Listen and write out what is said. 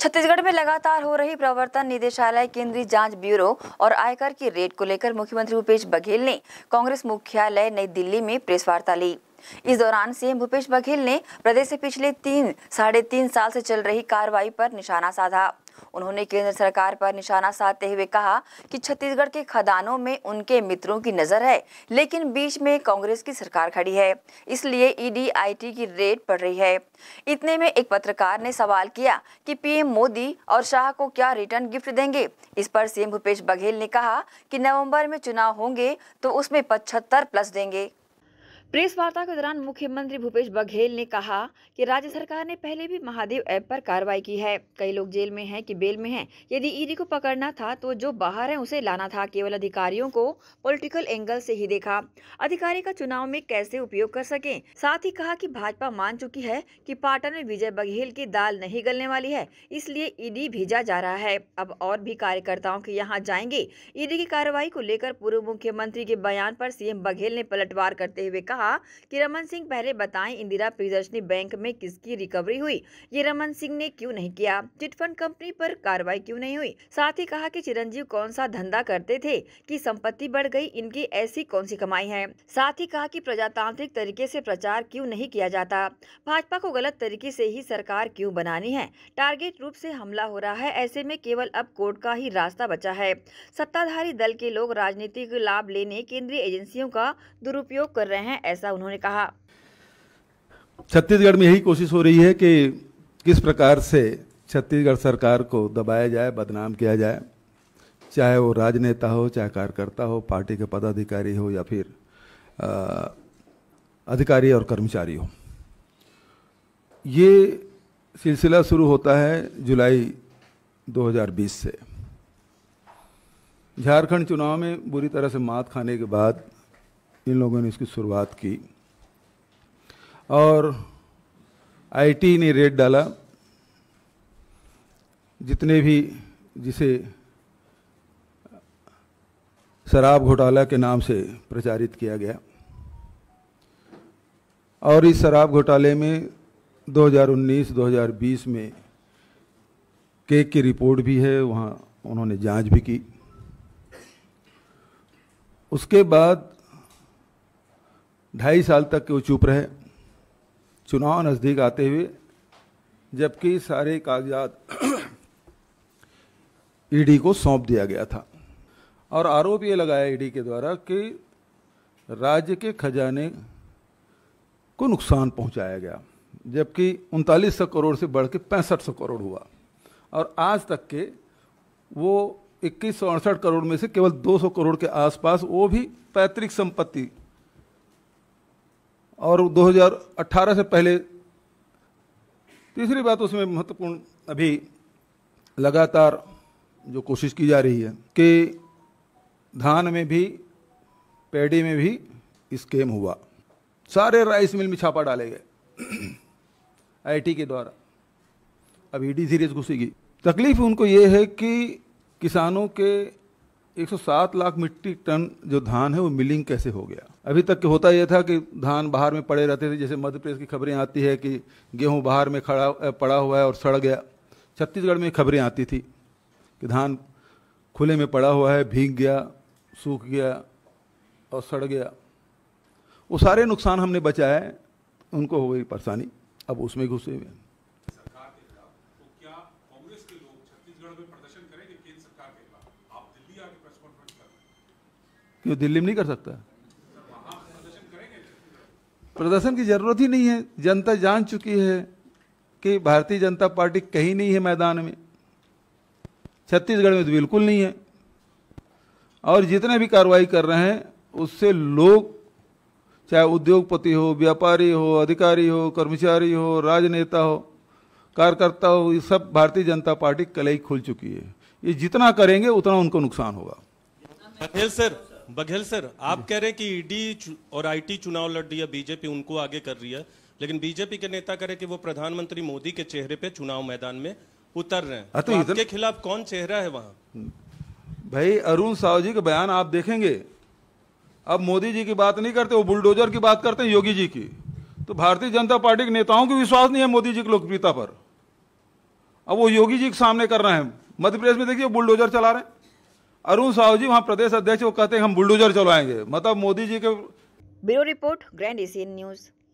छत्तीसगढ़ में लगातार हो रही प्रवर्तन निदेशालय केंद्रीय जांच ब्यूरो और आयकर की रेड को लेकर मुख्यमंत्री भूपेश बघेल ने कांग्रेस मुख्यालय नई दिल्ली में प्रेस वार्ता ली इस दौरान सीएम भूपेश बघेल ने प्रदेश से पिछले तीन साढ़े तीन साल से चल रही कार्रवाई पर निशाना साधा उन्होंने केंद्र सरकार पर निशाना साधते हुए कहा कि छत्तीसगढ़ के खदानों में उनके मित्रों की नजर है लेकिन बीच में कांग्रेस की सरकार खड़ी है इसलिए ईडीआईटी की रेट पड़ रही है इतने में एक पत्रकार ने सवाल किया कि पीएम मोदी और शाह को क्या रिटर्न गिफ्ट देंगे इस पर सीएम भूपेश बघेल ने कहा कि नवंबर में चुनाव होंगे तो उसमें पचहत्तर प्लस देंगे प्रेस वार्ता के दौरान मुख्यमंत्री भूपेश बघेल ने कहा कि राज्य सरकार ने पहले भी महादेव ऐप पर कार्रवाई की है कई लोग जेल में हैं कि बेल में हैं यदि ईडी को पकड़ना था तो जो बाहर है उसे लाना था केवल अधिकारियों को पॉलिटिकल एंगल से ही देखा अधिकारी का चुनाव में कैसे उपयोग कर सके साथ ही कहा की भाजपा मान चुकी है की पाटन में विजय बघेल की दाल नहीं गलने वाली है इसलिए ईडी भेजा जा रहा है अब और भी कार्यकर्ताओं के यहाँ जाएंगे ईडी की कार्रवाई को लेकर पूर्व मुख्यमंत्री के बयान आरोप सीएम बघेल ने पलटवार करते हुए कहा कहा कि रमन सिंह पहले बताएं इंदिरा प्रियदर्शनी बैंक में किसकी रिकवरी हुई ये रमन सिंह ने क्यों नहीं किया चिटफंड कंपनी पर कार्रवाई क्यों नहीं हुई साथ ही कहा कि चिरंजीव कौन सा धंधा करते थे कि संपत्ति बढ़ गई इनकी ऐसी कौन सी कमाई है साथ ही कहा की प्रजातांत्रिक तरीके ऐसी प्रचार क्यूँ नहीं किया जाता भाजपा को गलत तरीके ऐसी ही सरकार क्यूँ बनानी है टारगेट रूप ऐसी हमला हो रहा है ऐसे में केवल अब कोर्ट का ही रास्ता बचा है सत्ताधारी दल के लोग राजनीतिक लाभ लेने केंद्रीय एजेंसियों का दुरुपयोग कर रहे हैं ऐसा उन्होंने कहा छत्तीसगढ़ में यही कोशिश हो रही है कि किस प्रकार से छत्तीसगढ़ सरकार को दबाया जाए बदनाम किया जाए चाहे वो राजनेता हो चाहे कार्यकर्ता हो पार्टी के पदाधिकारी हो या फिर आ, अधिकारी और कर्मचारी हो ये सिलसिला शुरू होता है जुलाई 2020 से झारखंड चुनाव में बुरी तरह से मात खाने के बाद इन लोगों ने इसकी शुरुआत की और आईटी ने रेट डाला जितने भी जिसे शराब घोटाला के नाम से प्रचारित किया गया और इस शराब घोटाले में 2019-2020 में केक की रिपोर्ट भी है वहाँ उन्होंने जांच भी की उसके बाद ढाई साल तक के वो चुप रहे चुनाव नज़दीक आते हुए जबकि सारे कागजात ईडी को सौंप दिया गया था और आरोप ये लगाया ईडी के द्वारा कि राज्य के खजाने को नुकसान पहुंचाया गया जबकि उनतालीस सौ करोड़ से बढ़ के पैंसठ सौ करोड़ हुआ और आज तक के वो इक्कीस सौ अड़सठ करोड़ में से केवल दो सौ करोड़ के आसपास वो भी पैतृक संपत्ति और 2018 से पहले तीसरी बात उसमें महत्वपूर्ण अभी लगातार जो कोशिश की जा रही है कि धान में भी पैडी में भी स्केम हुआ सारे राइस मिल में छापा डाले गए आईटी के द्वारा अब ईडी सीरीज घुसेगी तकलीफ उनको ये है कि किसानों के 107 लाख मीट्रिक टन जो धान है वो मिलिंग कैसे हो गया अभी तक होता यह था कि धान बाहर में पड़े रहते थे जैसे मध्य प्रदेश की खबरें आती है कि गेहूं बाहर में खड़ा पड़ा हुआ है और सड़ गया छत्तीसगढ़ में खबरें आती थी कि धान खुले में पड़ा हुआ है भीग गया सूख गया और सड़ गया वो सारे नुकसान हमने बचाए उनको हो गई परेशानी अब उसमें घुसे हुए हैं क्यों दिल्ली में नहीं कर सकता प्रदर्शन की जरूरत ही नहीं है जनता जान चुकी है कि भारतीय जनता पार्टी कहीं नहीं है मैदान में छत्तीसगढ़ में तो बिल्कुल नहीं है और जितने भी कार्रवाई कर रहे हैं उससे लोग चाहे उद्योगपति हो व्यापारी हो अधिकारी हो कर्मचारी हो राजनेता हो कार्यकर्ता हो ये सब भारतीय जनता पार्टी कलई खुल चुकी है ये जितना करेंगे उतना उनको नुकसान होगा सर बघेल सर आप कह रहे हैं कि ईडी और आईटी चुनाव लड़ रही है बीजेपी उनको आगे कर रही है लेकिन बीजेपी के नेता कह रहे कि वो प्रधानमंत्री मोदी के चेहरे पे चुनाव मैदान में उतर रहे हैं हाँ, तो, तो आपके खिलाफ कौन चेहरा है वहां भाई अरुण साहु जी का बयान आप देखेंगे अब मोदी जी की बात नहीं करते वो बुलडोजर की बात करते हैं योगी जी की तो भारतीय जनता पार्टी के नेताओं की विश्वास नहीं है मोदी जी की लोकप्रियता पर अब वो योगी जी के सामने कर रहे हैं मध्य प्रदेश में देखिए बुलडोजर चला रहे हैं अरुण साहू जी वहाँ प्रदेश अध्यक्ष वो कहते हैं हम बुलडोजर चलाएंगे मतलब मोदी जी के bureau report grand Asian news